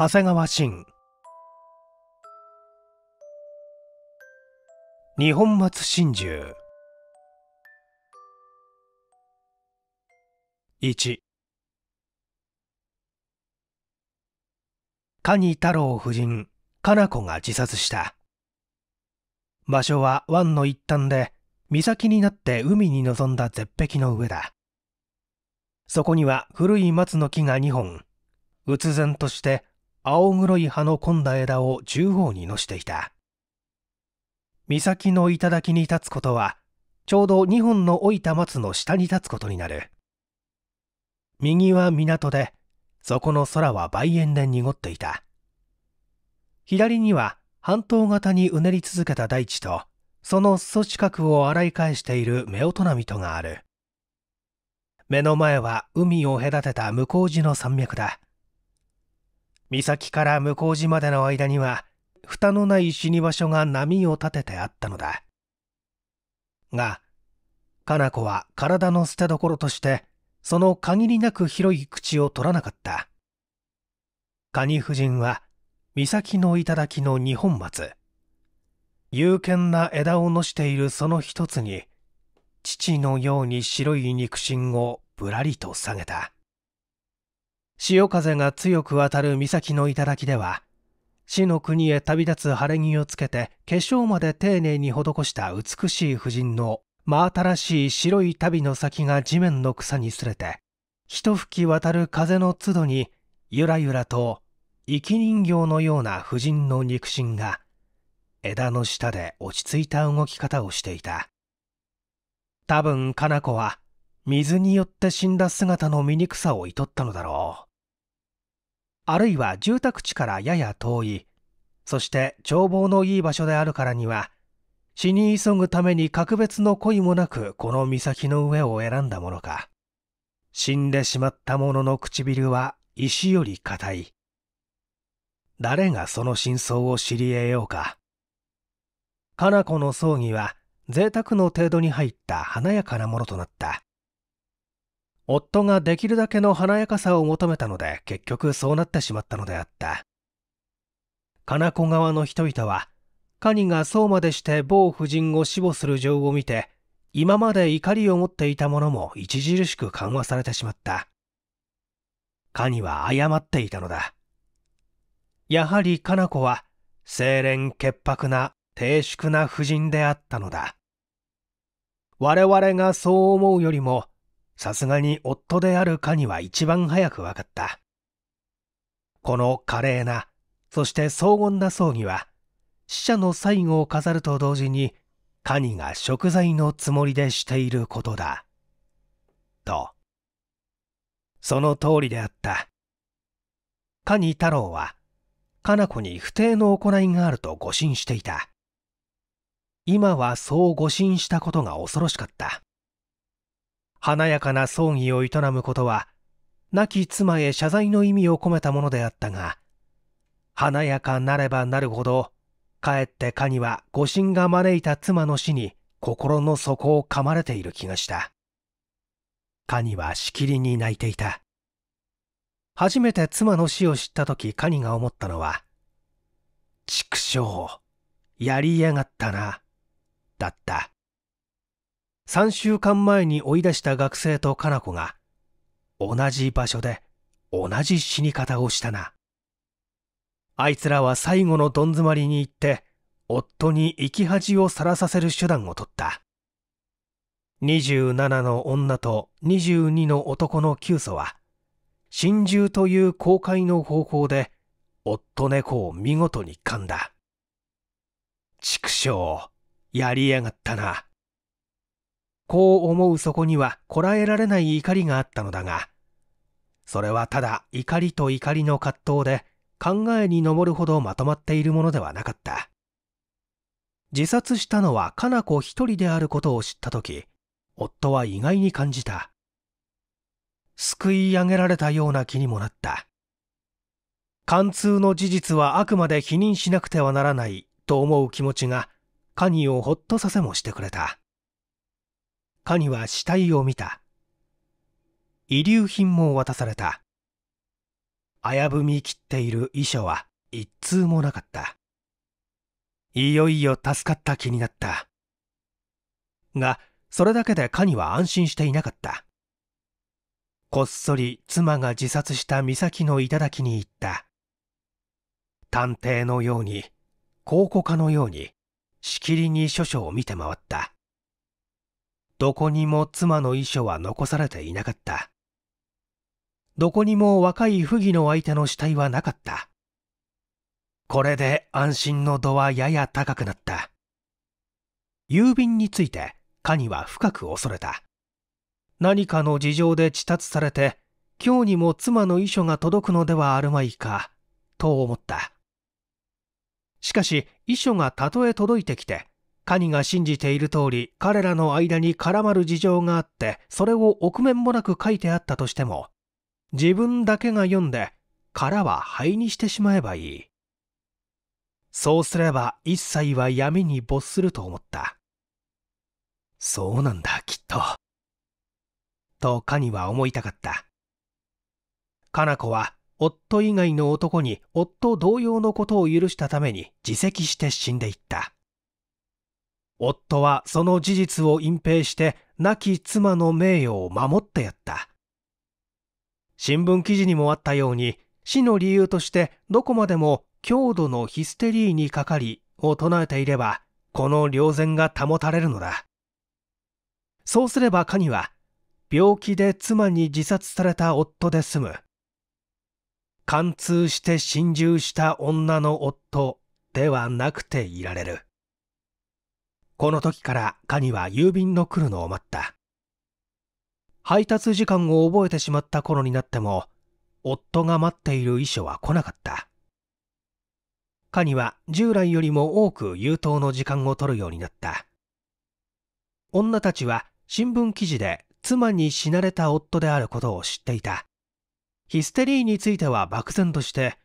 長谷川慎日本松真珠1ニ太郎夫人加奈子が自殺した場所は湾の一端で岬になって海に臨んだ絶壁の上だそこには古い松の木が2本うつ然として青黒い葉の混んだ枝を中央にのしていた岬の頂に立つことはちょうど2本の老いた松の下に立つことになる右は港でそこの空は梅園で濁っていた左には半島型にうねり続けた大地とその裾近くを洗い返している夫婦波とがある目の前は海を隔てた向こう地の山脈だ岬から向島までの間には蓋のない死に場所が波を立ててあったのだがかな子は体の捨てどころとしてその限りなく広い口を取らなかったカニ夫人は岬の頂の二本松勇健な枝をのしているその一つに父のように白い肉親をぶらりと下げた潮風が強く当たる岬の頂では死の国へ旅立つ晴れ着をつけて化粧まで丁寧に施した美しい婦人の真新しい白い足袋の先が地面の草にすれて一吹き渡る風の都度にゆらゆらと生き人形のような婦人の肉親が枝の下で落ち着いた動き方をしていた多分かな子は水によって死んだ姿の醜さをいとったのだろうあるいは住宅地からやや遠い、そして眺望のいい場所であるからには、死に急ぐために格別の恋もなくこの岬の上を選んだものか。死んでしまった者の唇は石より硬い。誰がその真相を知り得ようか。かな子の葬儀は贅沢の程度に入った華やかなものとなった。夫ができるだけの華やかさを求めたので結局そうなってしまったのであった金子側の人々はカニがそうまでして某夫人を死亡する情を見て今まで怒りを持っていたものも著しく緩和されてしまったカニは謝っていたのだやはりカナ子は清廉潔白な低粛な夫人であったのだ我々がそう思うよりもさすがに夫であるカニは一番早く分かった。この華麗な、そして荘厳な葬儀は、死者の最後を飾ると同時に、カニが食材のつもりでしていることだ。と。その通りであった。カニ太郎は、加奈子に不定の行いがあると誤信していた。今はそう誤信したことが恐ろしかった。華やかな葬儀を営むことは、亡き妻へ謝罪の意味を込めたものであったが、華やかなればなるほど、かえってカニは誤信が招いた妻の死に心の底を噛まれている気がした。カニはしきりに泣いていた。初めて妻の死を知った時カニが思ったのは、畜生、やりやがったな、だった。3週間前に追い出した学生とかな子が、同じ場所で同じ死に方をしたな。あいつらは最後のどん詰まりに行って、夫に生き恥をさらさせる手段を取った。27の女と22の男の窮訴は、心中という公開の方法で、夫猫を見事に噛んだ。畜生、やりやがったな。こう思うそこにはこらえられない怒りがあったのだが、それはただ怒りと怒りの葛藤で考えに上るほどまとまっているものではなかった。自殺したのはかな子一人であることを知った時、夫は意外に感じた。救い上げられたような気にもなった。貫通の事実はあくまで否認しなくてはならないと思う気持ちが、カニをほっとさせもしてくれた。歯には死体を見た遺留品も渡された危ぶみ切っている遺書は一通もなかったいよいよ助かった気になったがそれだけでカニは安心していなかったこっそり妻が自殺した美咲の頂に行った探偵のように考古家のようにしきりに諸書を見て回ったどこにも妻の遺書は残されていなかった。どこにも若い不義の相手の死体はなかった。これで安心の度はやや高くなった。郵便について、カニは深く恐れた。何かの事情で自殺されて、今日にも妻の遺書が届くのではあるまいか、と思った。しかし、遺書がたとえ届いてきて、カニが信じている通り、彼らの間に絡まる事情があって、それを臆面もなく書いてあったとしても、自分だけが読んで、殻は灰にしてしまえばいい。そうすれば一切は闇に没すると思った。そうなんだ、きっと。とカニは思いたかった。加奈子は夫以外の男に夫同様のことを許したために自責して死んでいった。夫はその事実を隠蔽して亡き妻の名誉を守ってやった新聞記事にもあったように死の理由としてどこまでも強度のヒステリーにかかりを唱えていればこの良然が保たれるのだそうすればカニは病気で妻に自殺された夫で済む貫通して心中した女の夫ではなくていられるこの時からカニは郵便の来るのを待った。配達時間を覚えてしまった頃になっても、夫が待っている遺書は来なかった。カニは従来よりも多く優等の時間を取るようになった。女たちは新聞記事で妻に死なれた夫であることを知っていた。ヒステリーについては漠然として、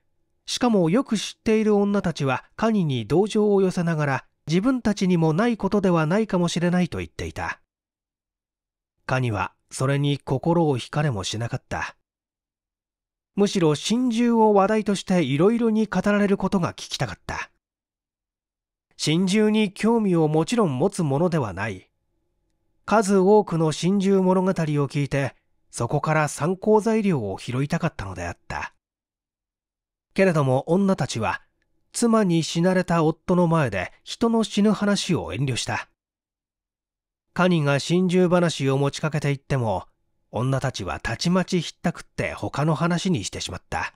しかもよく知っている女たちはカニに同情を寄せながら自分たちにもないことではないかもしれないと言っていた。カニはそれに心を惹かれもしなかった。むしろ真珠を話題としていろいろに語られることが聞きたかった。真珠に興味をもちろん持つものではない。数多くの真珠物語を聞いて、そこから参考材料を拾いたかったのであった。けれども女たちは妻に死なれた夫の前で人の死ぬ話を遠慮した。カニが心中話を持ちかけていっても、女たちはたちまちひったくって他の話にしてしまった。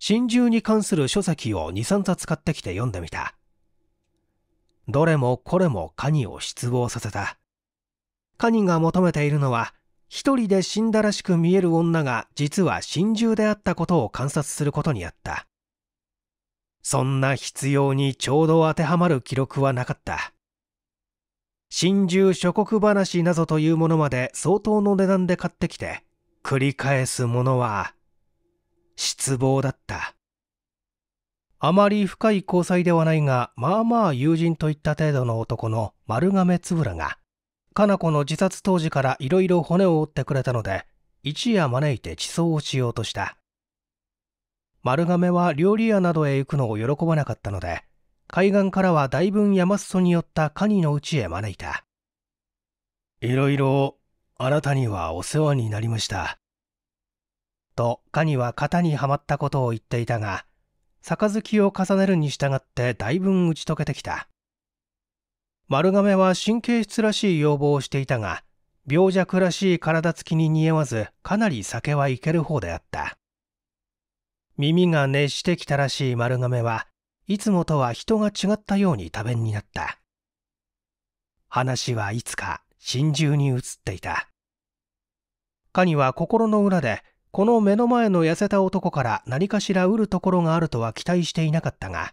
心中に関する書籍を2、3冊買ってきて読んでみた。どれもこれもカニを失望させた。カニが求めているのは、一人で死んだらしく見える女が実は心中であったことを観察することにあった。そんな必要にちょうど当てはまる記録はなかった。心中諸国話などというものまで相当の値段で買ってきて、繰り返すものは、失望だった。あまり深い交際ではないが、まあまあ友人といった程度の男の丸亀つぶらが、加奈子の自殺当時からいろいろ骨を折ってくれたので、一夜招いて地層をしようとした。丸亀は料理屋などへ行くのを喜ばなかったので、海岸からはだいぶ山裾に寄ったカニのうちへ招いた。いろいろ、あなたにはお世話になりました。と、カニは型にはまったことを言っていたが、杯を重ねるに従ってだいぶ打ち解けてきた。丸亀は神経質らしい要望をしていたが、病弱らしい体つきに似合わず、かなり酒はいける方であった。耳が熱してきたらしい丸亀はいつもとは人が違ったように多弁になった話はいつか心中に移っていたカニは心の裏でこの目の前の痩せた男から何かしら得るところがあるとは期待していなかったが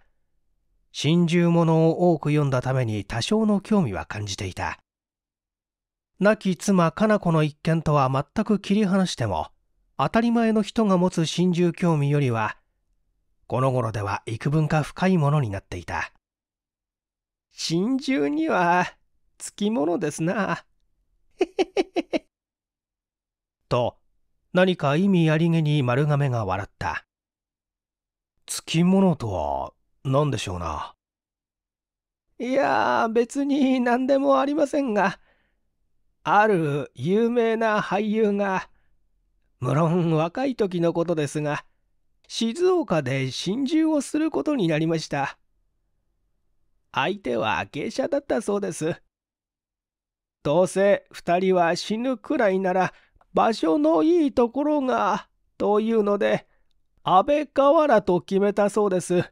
心中物を多く読んだために多少の興味は感じていた亡き妻加奈子の一件とは全く切り離しても当たり前の人が持つ真珠興味よりはこの頃では幾分か深いものになっていた心中にはつきものですな と何か意味ありげに丸亀が笑ったつきものとは何でしょうないや別に何でもありませんがある有名な俳優が無論若い時のことですが、静岡で心中をすることになりました。相手は芸者だったそうです。どうせ2人は死ぬくらいなら場所のいいところが、というので、安倍瓦と決めたそうです。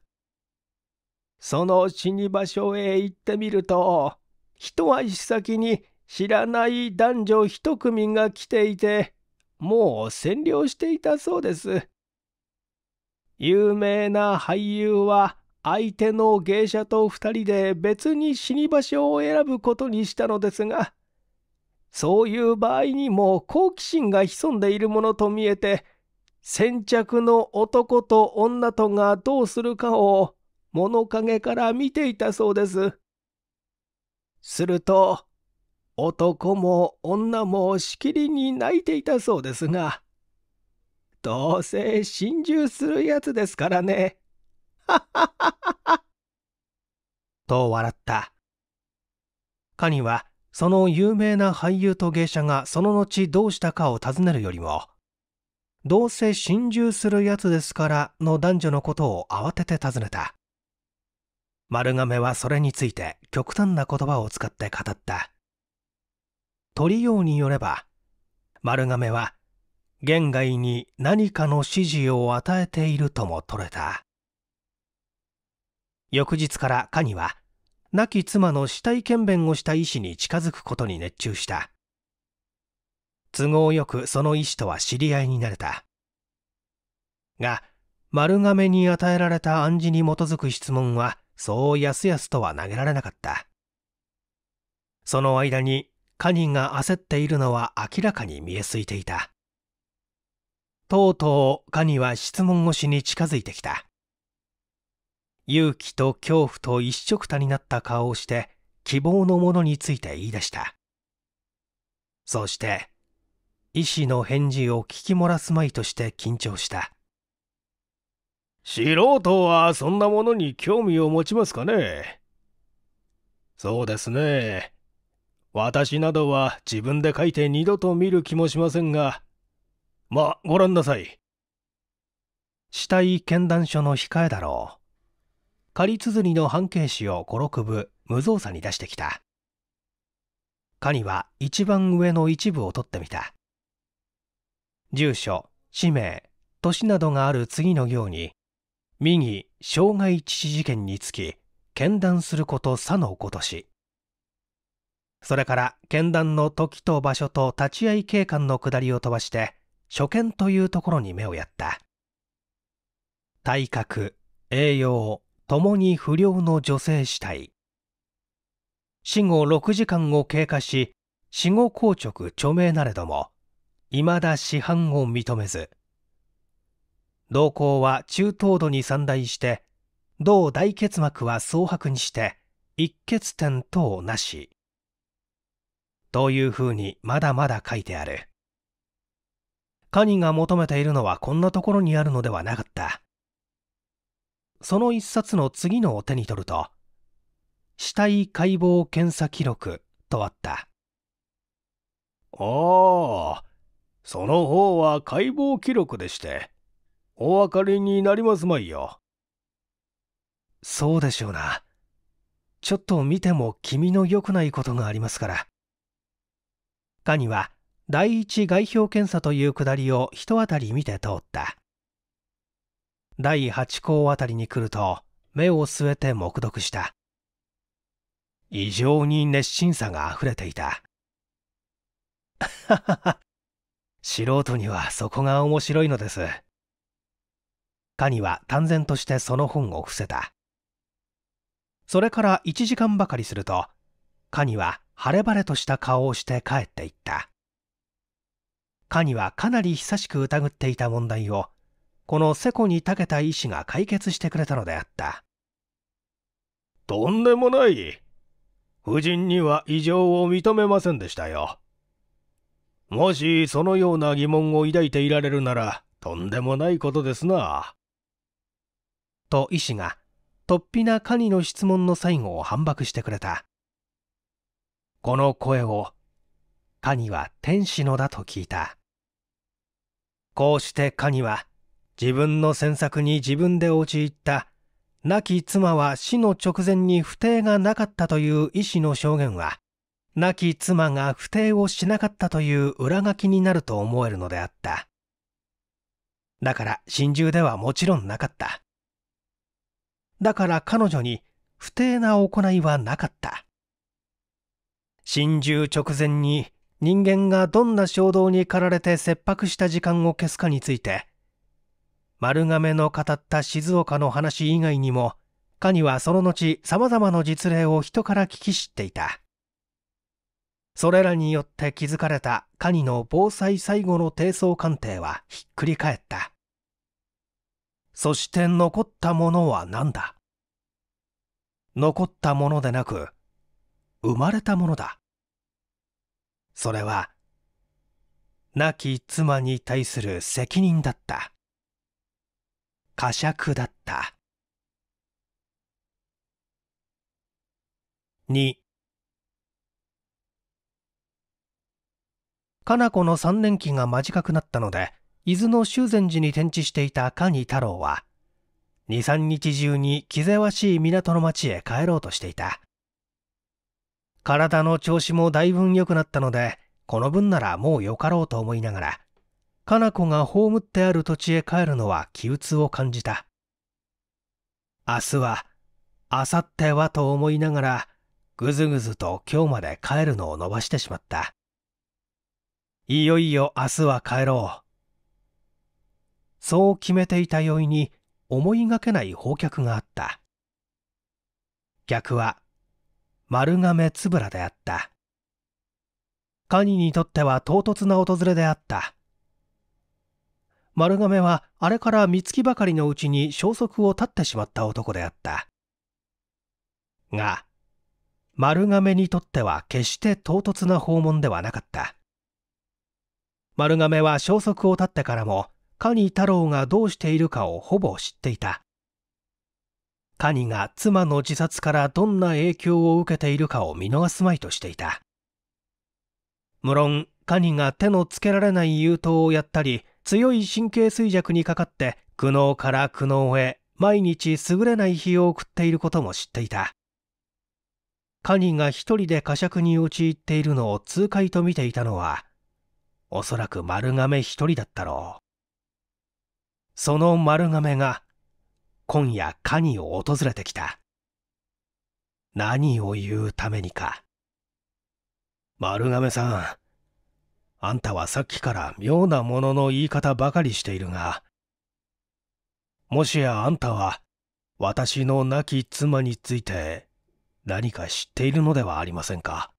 その死に場所へ行ってみると、一足先に知らない男女一組が来ていて、もう占領していたそうです。有名な俳優は相手の芸者と2人で別に死に場所を選ぶことにしたのですが、そういう場合にも好奇心が潜んでいるものと見えて、先着の男と女とがどうするかを物陰から見ていたそうです。すると、男も女もしきりに泣いていたそうですが、どうせ心中するやつですからね。はははと笑った。カニは、その有名な俳優と芸者がその後どうしたかを尋ねるよりも、どうせ心中するやつですからの男女のことを慌てて尋ねた。丸亀はそれについて極端な言葉を使って語った。鳥ようによれば丸亀は現外に何かの指示を与えているとも取れた翌日からカニは亡き妻の死体検便をした医師に近づくことに熱中した都合よくその医師とは知り合いになれたが丸亀に与えられた暗示に基づく質問はそうやすやすとは投げられなかったその間にカニが焦っているのは明らかに見えすいていたとうとうカニは質問越しに近づいてきた勇気と恐怖と一緒くたになった顔をして希望のものについて言い出したそして医師の返事を聞き漏らすまいとして緊張した素人はそんなものに興味を持ちますかねそうですね私などは自分で書いて二度と見る気もしませんが、まあ、ご覧なさい。死体検断書の控えだろう。仮綴りの半径紙を5、6部無造作に出してきた。には一番上の一部を取ってみた。住所、氏名、年などがある次の行に、右、傷害致死事件につき、検断することさの今とし。それから剣談の時と場所と立ち会い景観の下りを飛ばして初見というところに目をやった体格栄養ともに不良の女性死体死後6時間を経過し死後硬直著名なれども未だ死犯を認めず同行は中等度に散大して同大結膜は蒼白にして一血点等なしというふうにまだまだ書いてある。カニが求めているのはこんなところにあるのではなかった。その一冊の次のお手に取ると、死体解剖検査記録とあった。ああ、その方は解剖記録でして、お分かりになりますまいよ。そうでしょうな。ちょっと見ても君の良くないことがありますから。課には第一外表検査という下りを一当たり見て通った第8項あたりに来ると目を据えて目読した異常に熱心さが溢れていた 素人にはそこが面白いのですカニは淡然としてその本を伏せたそれから1時間ばかりするとカニは晴れ晴れとした顔をして帰っていった。カニはかなり久しく疑っていた問題を、このセコに長けた医師が解決してくれたのであった。とんでもない。夫人には異常を認めませんでしたよ。もしそのような疑問を抱いていられるなら、とんでもないことですな。と医師が、突飛なカニの質問の最後を反駁してくれた。この声を神は天使のだと聞いたこうして神は自分の詮索に自分で陥った亡き妻は死の直前に不定がなかったという医師の証言は亡き妻が不定をしなかったという裏書きになると思えるのであっただから心中ではもちろんなかっただから彼女に不定な行いはなかった心中直前に人間がどんな衝動に駆られて切迫した時間を消すかについて丸亀の語った静岡の話以外にもカニはその後様々な実例を人から聞き知っていたそれらによって築かれたカニの防災最後の低層鑑定はひっくり返ったそして残ったものは何だ残ったものでなく生まれたものだそれは亡き妻に対する責任だった呵責だった2かな子の3年期が間近くなったので伊豆の修善寺に展示していた蟹太郎は23日中に気ぜわしい港の町へ帰ろうとしていた体の調子もだいぶん良くなったので、この分ならもうよかろうと思いながら、かな子が葬ってある土地へ帰るのは気鬱を感じた。明日は、明後日はと思いながら、ぐずぐずと今日まで帰るのを伸ばしてしまった。いよいよ明日は帰ろう。そう決めていた宵に思いがけない訪客があった。客は丸亀つぶらであった。カニにとっては唐突な訪れであった。丸亀はあれから三月ばかりのうちに消息を絶ってしまった男であった。が、丸亀にとっては決して唐突な訪問ではなかった。丸亀は消息を絶ってからも、カニ太郎がどうしているかをほぼ知っていた。谷が妻の自殺からどんな影響を受けているかを見逃すまいとしていた。無論、谷が手のつけられない優等をやったり、強い神経衰弱にかかって、苦悩から苦悩へ、毎日優れない日を送っていることも知っていた。カニが一人で呵責に陥っているのを痛快と見ていたのは、おそらく丸亀一人だったろう。その丸亀が今夜カニを訪れてきた。何を言うためにか。丸亀さん、あんたはさっきから妙なものの言い方ばかりしているが、もしやあんたは私の亡き妻について何か知っているのではありませんか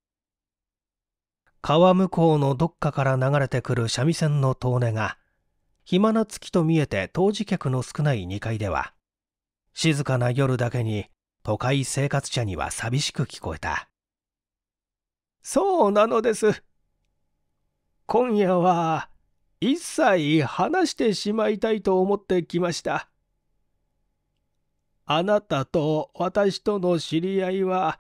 川向こうのどっかから流れてくる三味線の遠音が暇な月と見えて当時客の少ない2階では静かな夜だけに都会生活者には寂しく聞こえたそうなのです今夜は一切話してしまいたいと思ってきましたあなたと私との知り合いは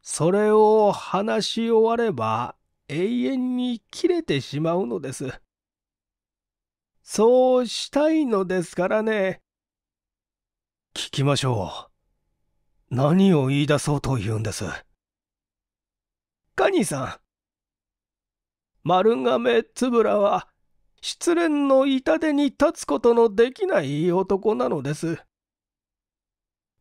それを話し終われば永遠に切れてしまうのですそうしたいのですからね聞きましょう。何を言い出そうと言うんです。カニさん。丸亀つぶらは、失恋の痛手に立つことのできない男なのです。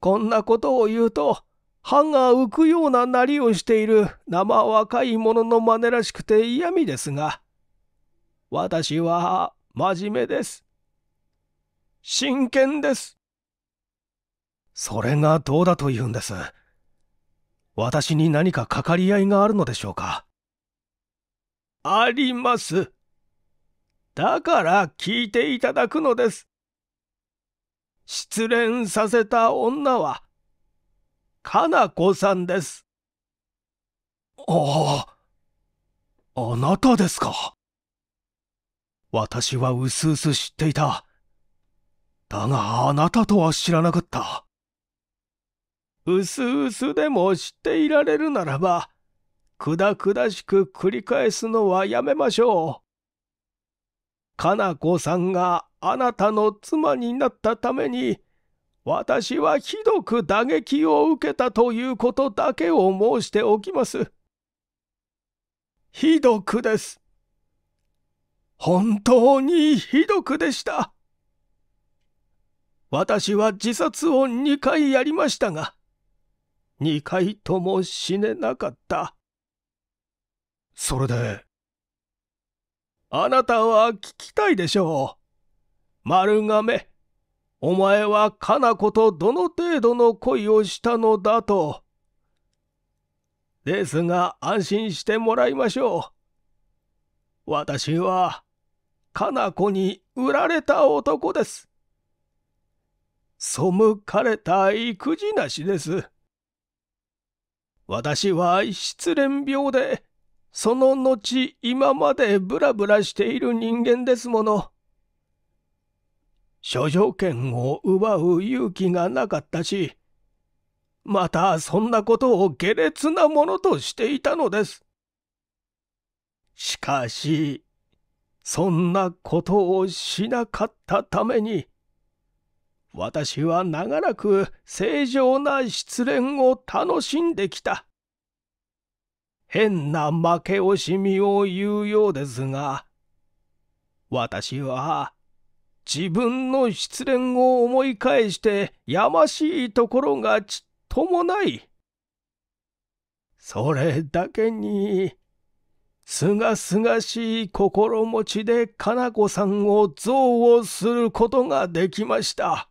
こんなことを言うと、歯が浮くようななりをしている生若い者の真似らしくて嫌味ですが、私は真面目です。真剣です。それがどうだと言うんです。私に何かかかり合いがあるのでしょうかあります。だから聞いていただくのです。失恋させた女は、かな子さんです。ああ、あなたですか。私はうすうす知っていた。だがあなたとは知らなかった。薄々でも知っていられるならば、くだくだしく繰り返すのはやめましょう。かな子さんがあなたの妻になったために、私はひどく打撃を受けたということだけを申しておきます。ひどくです。本当にひどくでした。私は自殺を2回やりましたが、二回とも死ねなかった。それで、あなたは聞きたいでしょう。丸亀、お前はかな子とどの程度の恋をしたのだと。ですが安心してもらいましょう。私は、かな子に売られた男です。背かれた育児なしです。私は失恋病で、その後今までブラブラしている人間ですもの。諸条権を奪う勇気がなかったし、またそんなことを下劣なものとしていたのです。しかし、そんなことをしなかったために、私は長らく正常な失恋を楽しんできた。変な負け惜しみを言うようですが、私は自分の失恋を思い返してやましいところがちっともない。それだけに、すがすがしい心持ちでかな子さんを憎悪することができました。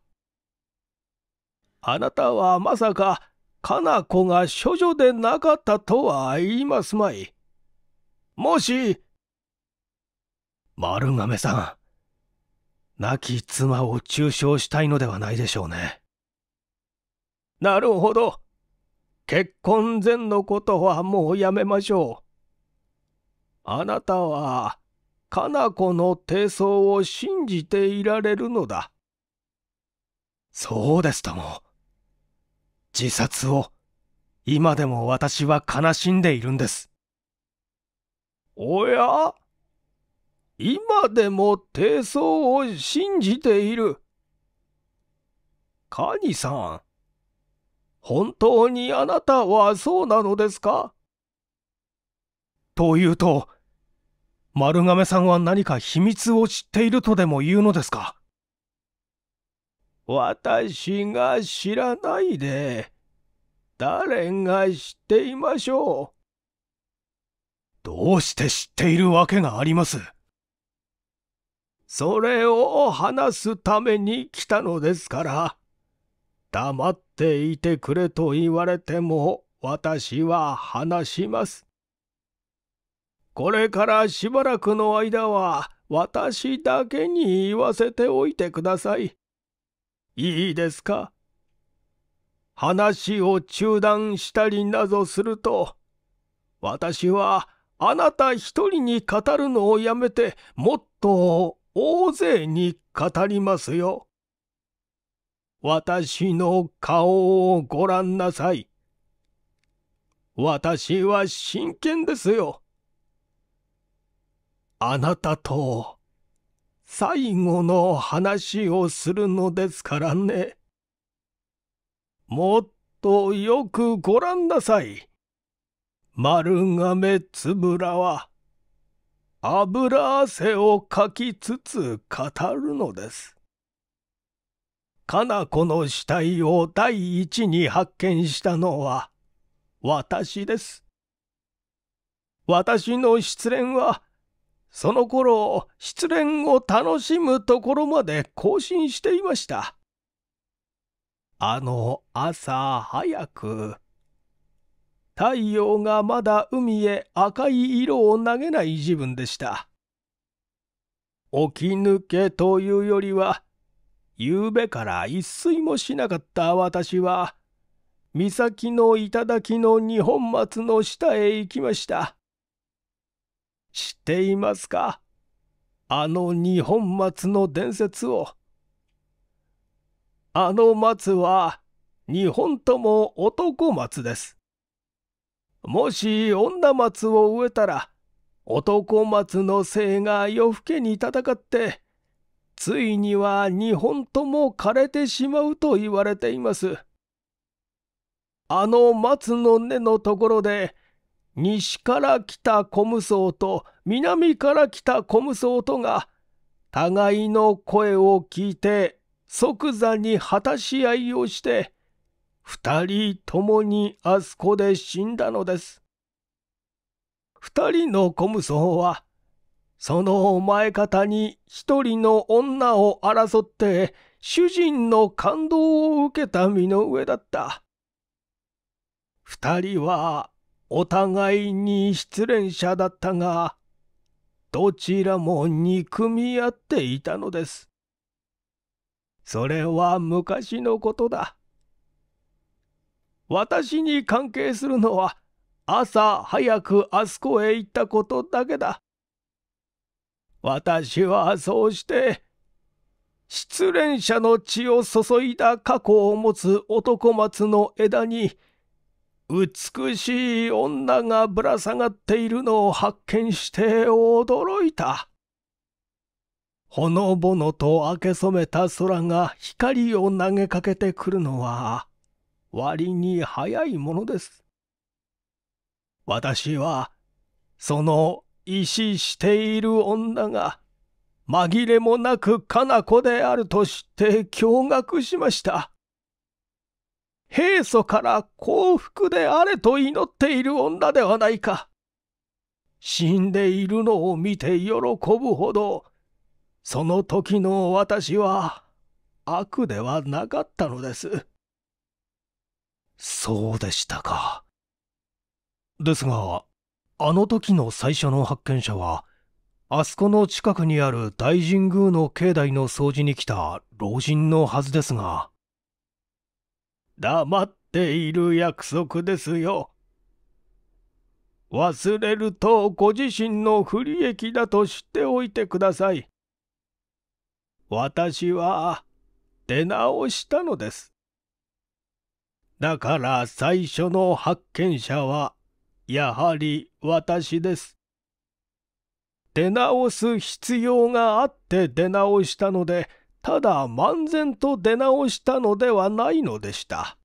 あなたはまさか、かな子が処女でなかったとは言いますまい。もし、丸亀さん、亡き妻を中傷したいのではないでしょうね。なるほど。結婚前のことはもうやめましょう。あなたは、かな子の低層を信じていられるのだ。そうですとも。自殺を今でも私は悲しんでいるんですおや今でも低層を信じているカニさん本当にあなたはそうなのですかというと丸亀さんは何か秘密を知っているとでも言うのですか私が知らないで、誰が知っていましょう。どうして知っているわけがあります。それを話すために来たのですから、黙っていてくれと言われても私は話します。これからしばらくの間は私だけに言わせておいてください。いいですか話を中断したりなどすると、私はあなた一人に語るのをやめて、もっと大勢に語りますよ。私の顔をご覧なさい。私は真剣ですよ。あなたと最後の話をするのですからね。もっとよくごらんなさい。丸亀つぶらは油汗をかきつつ語るのです。かな子の死体を第一に発見したのは私です。私の失恋はその頃失恋を楽しむところまで更新していましたあの朝早く太陽がまだ海へ赤い色を投げない自分でした起き抜けというよりは夕べから一睡もしなかった私は岬の頂の二本松の下へ行きました。知っていますかあの二本松の伝説を。あの松は二本とも男松です。もし女松を植えたら男松の精が夜更けに戦ってついには二本とも枯れてしまうと言われています。あの松の根のところで西から来たコムソと南から来たコムソとが互いの声を聞いて即座に果たし合いをして二人ともにあそこで死んだのです。二人のコムソはその前方に一人の女を争って主人の感動を受けた身の上だった。二人はお互いに失恋者だったが、どちらも憎み合っていたのです。それは昔のことだ。私に関係するのは、朝早くあそこへ行ったことだけだ。私はそうして、失恋者の血を注いだ過去を持つ男松の枝に、美しい女がぶら下がっているのを発見して驚いた。ほのぼのと明け染めた空が光を投げかけてくるのは割に早いものです。私はその石している女が紛れもなくかな子であると知って驚愕しました。平素から幸福であれと祈っている女ではないか。死んでいるのを見て喜ぶほど、その時の私は悪ではなかったのです。そうでしたか。ですが、あの時の最初の発見者は、あそこの近くにある大神宮の境内の掃除に来た老人のはずですが。黙っている約束ですよ。忘れるとご自身の不利益だと知っておいてください。私は出直したのです。だから最初の発見者はやはり私です。出直す必要があって出直したのでただ漫然と出直したのではないのでした。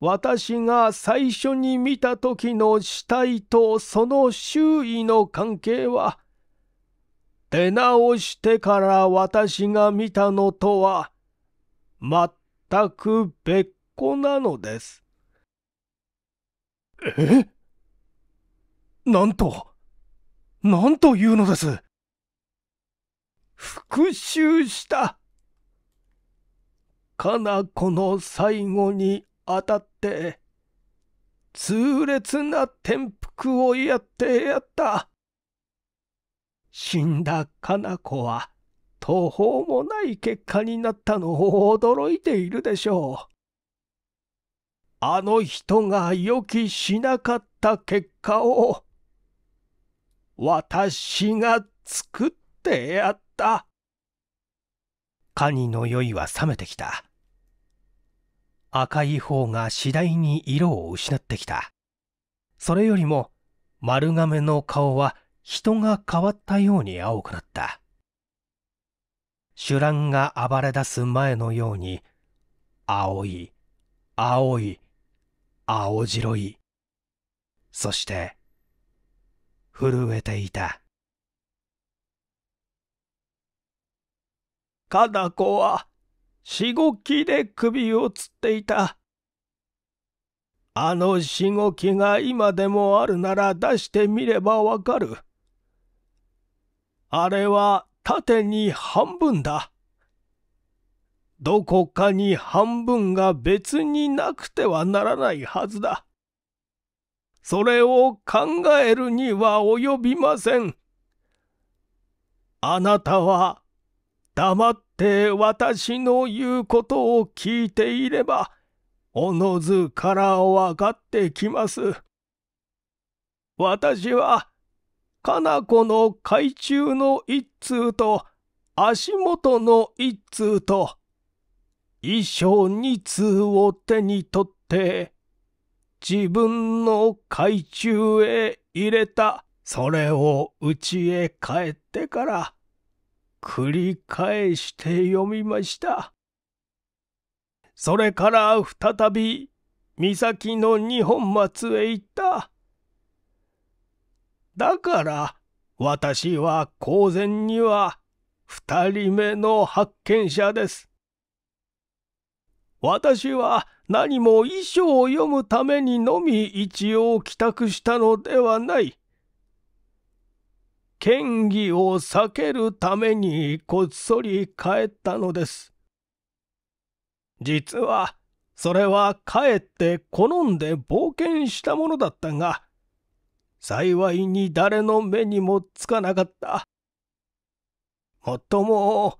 私が最初に見た時の死体とその周囲の関係は、出直してから私が見たのとは、全く別個なのです。えなんと、なんというのです。復讐したかな子の最後にあたって痛烈な転覆をやってやった死んだかな子は途方もない結果になったのを驚いているでしょうあの人が予期しなかった結果を私が作ってやったったカニの酔いは冷めてきた赤い方が次第に色を失ってきたそれよりも丸亀の顔は人が変わったように青くなった酒乱が暴れ出す前のように青い青い青白いそして震えていたかな子はしごきで首をつっていた。あのしごきが今でもあるなら出してみればわかる。あれは縦に半分だ。どこかに半分が別になくてはならないはずだ。それを考えるには及びません。あなたは黙って私の言うことを聞いていれば、おのずから分かってきます。私は、かな子の懐中の一通と、足元の一通と、衣装二通を手に取って、自分の懐中へ入れた、それを家へ帰ってから、繰り返して読みました。それから再び岬の二本松へ行った。だから私は公然には二人目の発見者です。私は何も遺書を読むためにのみ一応帰宅したのではない。嫌疑を避けるためにこっそり帰ったのです。実は、それは帰って好んで冒険したものだったが、幸いに誰の目にもつかなかった。もっとも、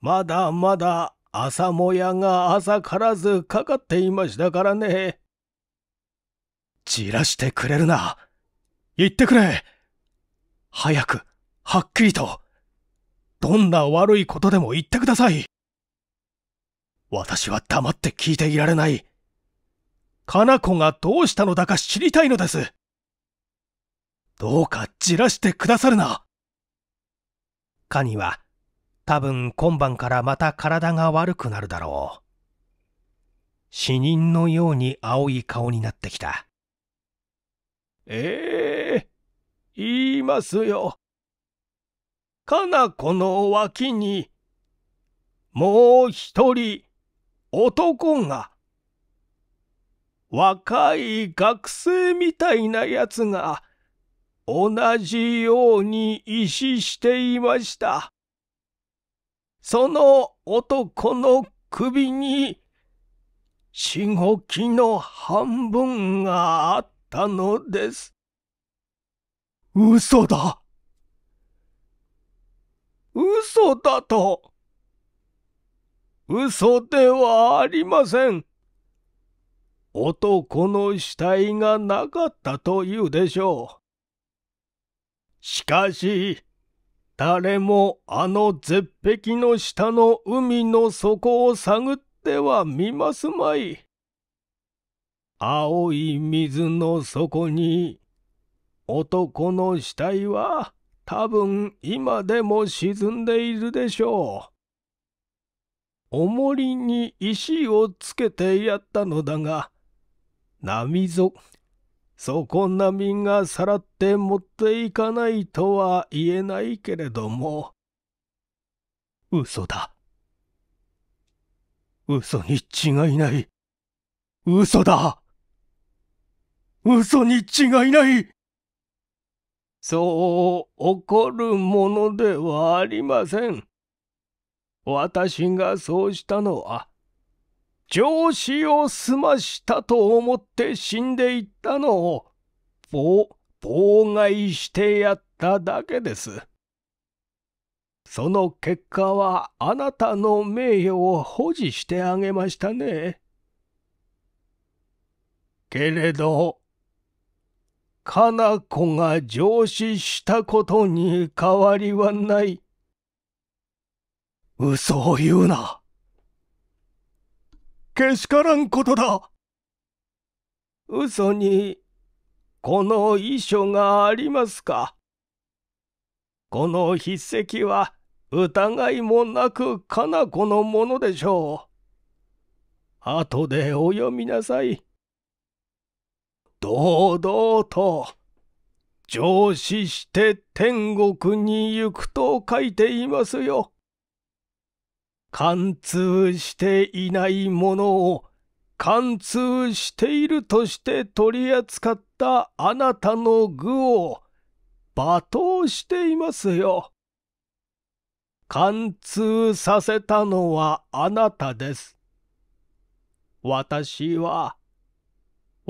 まだまだ朝もやが朝からずかかっていましたからね。散らしてくれるな。言ってくれ。早く、はっきりと、どんな悪いことでも言ってください。私は黙って聞いていられない。かな子がどうしたのだか知りたいのです。どうかじらしてくださるな。カニは、多分今晩からまた体が悪くなるだろう。死人のように青い顔になってきた。ええー言いますよ。かな子の脇に、もう一人、男が、若い学生みたいなやつが、同じように石していました。その男の首に、しごきの半分があったのです。嘘だ嘘だと嘘ではありません男の死体がなかったというでしょうしかし誰もあの絶壁の下の海の底を探ってはみますまい青い水の底に男の死体は多分今でも沈んでいるでしょう。重りに石をつけてやったのだが、波ぞ、底波がさらって持っていかないとは言えないけれども。嘘だ。嘘に違いない。嘘だ。嘘に違いない。そう怒るものではありません。私がそうしたのは、上司を済ましたと思って死んでいったのを、ぼ、妨害してやっただけです。その結果はあなたの名誉を保持してあげましたね。けれど、かな子が上司したことに変わりはない。嘘を言うな。けしからんことだ。嘘に、この遺書がありますか。この筆跡は疑いもなくかな子のものでしょう。後でお読みなさい。堂々と上司して天国に行くと書いていますよ。貫通していないものを貫通しているとして取り扱ったあなたの具を罵倒していますよ。貫通させたのはあなたです。私は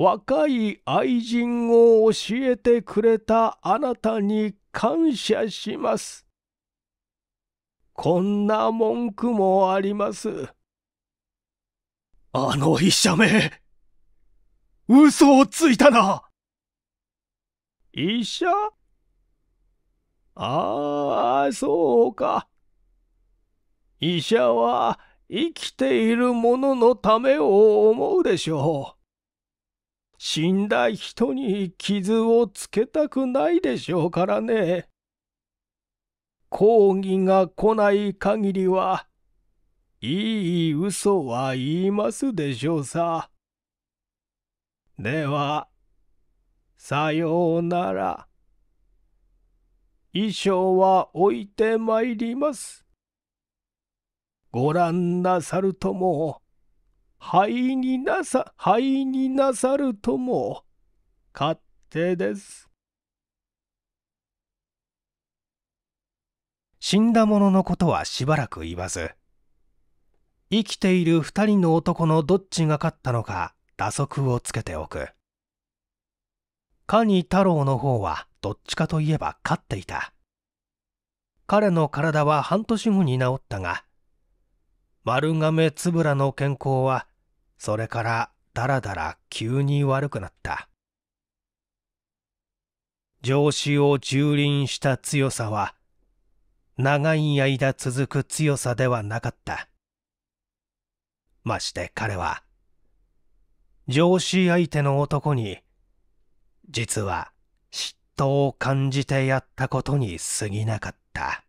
若い愛人を教えてくれたあなたに感謝します。こんな文句もあります。あの医者め、嘘をついたな。医者ああ、そうか。医者は生きているもののためを思うでしょう。死んだ人に傷をつけたくないでしょうからね。抗議が来ない限りは、いい嘘は言いますでしょうさ。では、さようなら。衣装は置いてまいります。ご覧なさるとも、灰になさ、灰になさるとも、勝手です。死んだ者のことはしばらく言わず、生きている二人の男のどっちが勝ったのか打足をつけておく。カニ太郎の方はどっちかといえば勝っていた。彼の体は半年後に治ったが、丸亀つぶらの健康はそれからだらだら急に悪くなった。上司を蹂躙した強さは、長い間続く強さではなかった。まして彼は、上司相手の男に、実は嫉妬を感じてやったことに過ぎなかった。